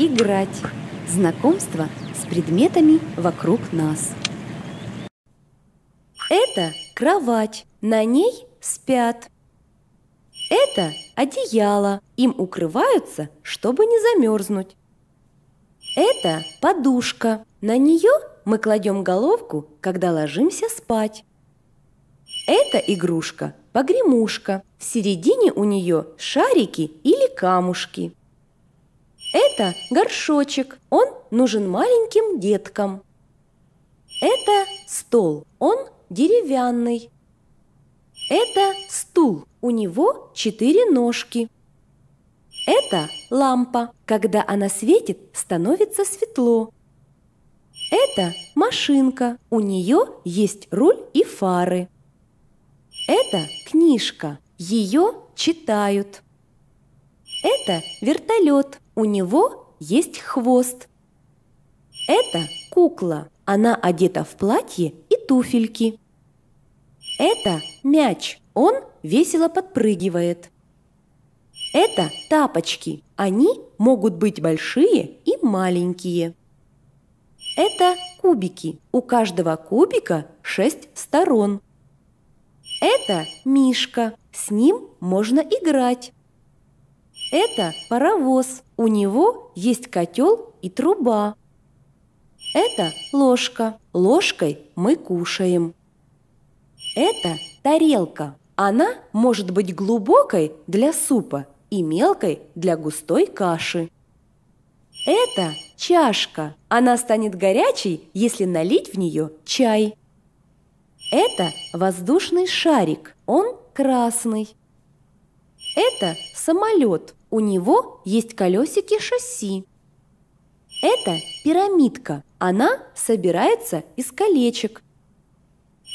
Играть. Знакомство с предметами вокруг нас. Это кровать. На ней спят. Это одеяло. Им укрываются, чтобы не замерзнуть. Это подушка. На нее мы кладем головку, когда ложимся спать. Это игрушка – погремушка. В середине у нее шарики или камушки. Это горшочек, он нужен маленьким деткам. Это стол, он деревянный. Это стул, у него четыре ножки. Это лампа, когда она светит, становится светло. Это машинка, у нее есть руль и фары. Это книжка, ее читают. Это вертолет, у него есть хвост. Это кукла. Она одета в платье и туфельки. Это мяч. Он весело подпрыгивает. Это тапочки. Они могут быть большие и маленькие. Это кубики. У каждого кубика шесть сторон. Это мишка. С ним можно играть. Это паровоз. У него есть котел и труба. Это ложка. Ложкой мы кушаем. Это тарелка. Она может быть глубокой для супа и мелкой для густой каши. Это чашка. Она станет горячей, если налить в нее чай. Это воздушный шарик. Он красный. Это самолет. У него есть колесики шасси. Это пирамидка. Она собирается из колечек.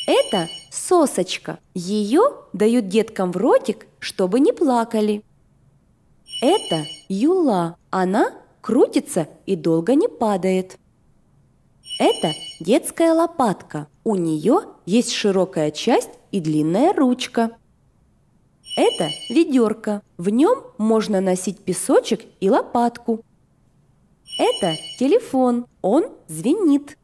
Это сосочка. Ее дают деткам в ротик, чтобы не плакали. Это юла. Она крутится и долго не падает. Это детская лопатка. У нее есть широкая часть и длинная ручка. Это ведерко. В нем можно носить песочек и лопатку. Это телефон. Он звенит.